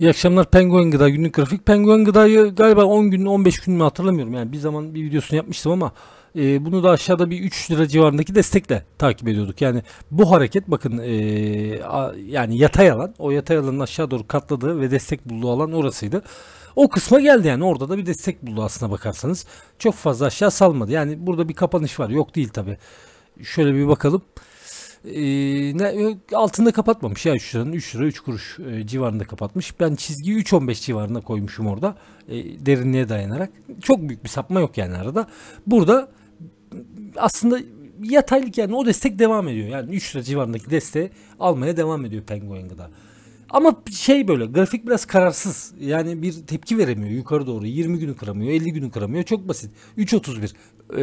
İyi akşamlar Penguen Gıda günlük grafik. Penguen Gıda'yı galiba 10 gün 15 gün mü hatırlamıyorum. Yani bir zaman bir videosunu yapmıştım ama e, bunu da aşağıda bir 3 lira civarındaki destekle takip ediyorduk. Yani bu hareket bakın e, a, yani yatay alan o yatay alanın aşağı doğru katladığı ve destek bulduğu alan orasıydı. O kısma geldi yani orada da bir destek buldu aslına bakarsanız. Çok fazla aşağı salmadı. Yani burada bir kapanış var. Yok değil tabi. Şöyle bir bakalım. Ee, ne altında kapatmamış yani şu an 3 lira 3 kuruş e, civarında kapatmış. Ben çizgiyi 3.15 civarında koymuşum orada e, derinliğe dayanarak. Çok büyük bir sapma yok yani arada. Burada aslında yataylık yani o destek devam ediyor. Yani 3 lira civarındaki desteği almaya devam ediyor Penguin Gıda. Ama şey böyle grafik biraz kararsız. Yani bir tepki veremiyor yukarı doğru. 20 günü kıramıyor, 50 günü kıramıyor. Çok basit. 3.31 e,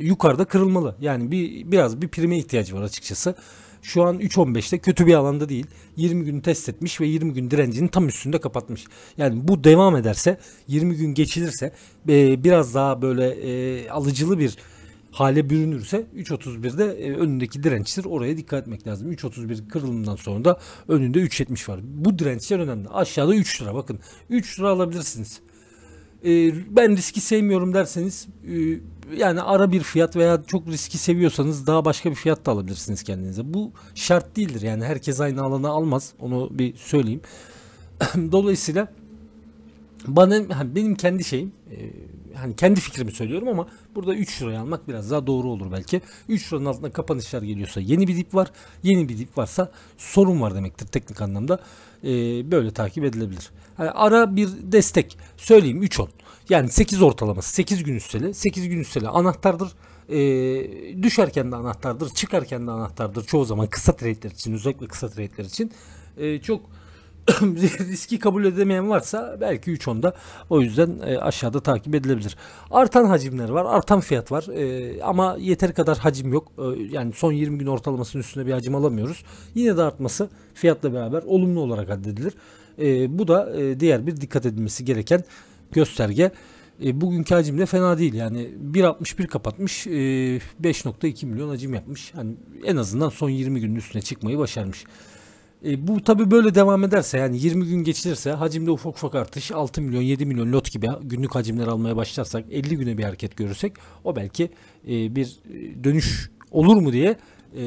yukarıda kırılmalı. Yani bir biraz bir prime ihtiyacı var açıkçası. Şu an 3.15'te kötü bir alanda değil. 20 gün test etmiş ve 20 gün direncini tam üstünde kapatmış. Yani bu devam ederse 20 gün geçilirse e, biraz daha böyle e, alıcılı bir hale bürünürse 3.31'de e, önündeki dirençtir. Oraya dikkat etmek lazım. 3.31 kırılımından sonra da önünde 3.70 var. Bu dirençler önemli. Aşağıda 3 lira bakın. 3 lira alabilirsiniz. Ee, ben riski sevmiyorum derseniz e, yani ara bir fiyat veya çok riski seviyorsanız daha başka bir fiyat da alabilirsiniz kendinize. Bu şart değildir. Yani herkes aynı alana almaz. Onu bir söyleyeyim. Dolayısıyla bana benim kendi şeyim e, hani kendi fikrimi söylüyorum ama burada 3 liraya almak biraz daha doğru olur belki. 3 liranın altında kapanışlar geliyorsa yeni bir dip var. Yeni bir dip varsa sorun var demektir teknik anlamda. E, böyle takip edilebilir. Hani ara bir destek söyleyeyim 3.10. Yani 8 ortalaması 8 gün üsteli. 8 gün üsteli anahtardır ee, düşerken de anahtardır, çıkarken de anahtardır çoğu zaman kısa trade'ler için özellikle kısa trade'ler için e, ee, çok riski kabul edemeyen varsa belki 3 onda o yüzden e, aşağıda takip edilebilir. Artan hacimler var, artan fiyat var e, ama yeter kadar hacim yok. E, yani son 20 gün ortalamasının üstüne bir hacim alamıyoruz. Yine de artması fiyatla beraber olumlu olarak addedilir. E, bu da e, diğer bir dikkat edilmesi gereken gösterge. E, bugünkü hacim de fena değil yani 1.61 kapatmış e, 5.2 milyon hacim yapmış. Yani en azından son 20 günün üstüne çıkmayı başarmış. E, bu tabi böyle devam ederse yani 20 gün geçilirse hacimde ufak ufak artış 6 milyon 7 milyon lot gibi günlük hacimler almaya başlarsak 50 güne bir hareket görürsek o belki e, bir e, dönüş olur mu diye e,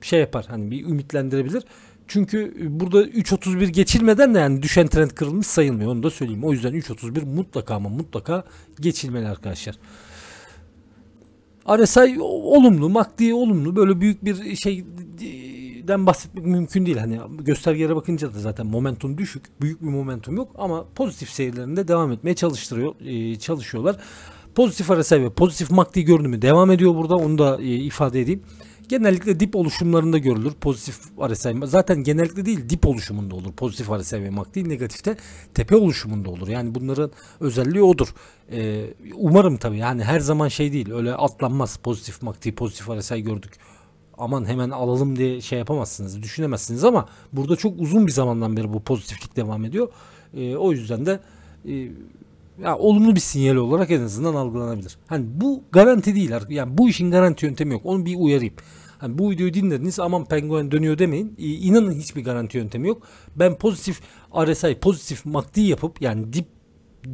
şey yapar hani bir ümitlendirebilir. Çünkü e, burada 3.31 geçilmeden de yani düşen trend kırılmış sayılmıyor onu da söyleyeyim. O yüzden 3.31 mutlaka ama mutlaka geçilmeli arkadaşlar. RSI olumlu, MACD olumlu böyle büyük bir şey e, den bahsetmek mümkün değil. Hani göstergelere bakınca da zaten momentum düşük. Büyük bir momentum yok ama pozitif seyirlerinde devam etmeye çalıştırıyor e, çalışıyorlar. Pozitif RSI ve pozitif MACD görünümü devam ediyor burada. Onu da e, ifade edeyim. Genellikle dip oluşumlarında görülür pozitif RSI. Zaten genellikle değil dip oluşumunda olur. Pozitif RSI ve MACD negatifte tepe oluşumunda olur. Yani bunların özelliği odur. Ee, umarım tabii yani her zaman şey değil. Öyle atlanmaz pozitif MACD pozitif RSI gördük aman hemen alalım diye şey yapamazsınız, düşünemezsiniz ama burada çok uzun bir zamandan beri bu pozitiflik devam ediyor. E, o yüzden de e, ya olumlu bir sinyal olarak en azından algılanabilir. Hani bu garanti değil artık. Yani bu işin garanti yöntemi yok. Onu bir uyarayım. Hani bu videoyu dinlediniz aman penguen dönüyor demeyin. E, inanın hiçbir garanti yöntemi yok. Ben pozitif RSI, pozitif MACD yapıp yani dip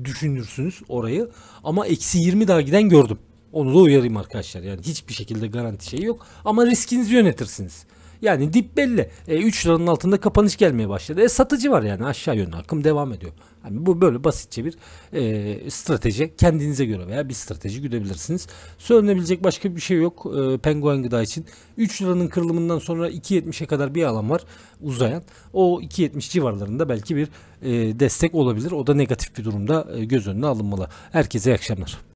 düşünürsünüz orayı. Ama eksi 20 daha giden gördüm. Onu da uyarayım arkadaşlar. Yani hiçbir şekilde garanti şey yok. Ama riskinizi yönetirsiniz. Yani dip belli. E, 3 liranın altında kapanış gelmeye başladı. E, satıcı var yani aşağı yönlü akım devam ediyor. Yani bu böyle basitçe bir e, strateji. Kendinize göre veya bir strateji güdebilirsiniz. Söylenebilecek başka bir şey yok e, penguen gıda için. 3 liranın kırılımından sonra 2.70'e kadar bir alan var uzayan. O 2.70 civarlarında belki bir e, destek olabilir. O da negatif bir durumda e, göz önüne alınmalı. Herkese iyi akşamlar.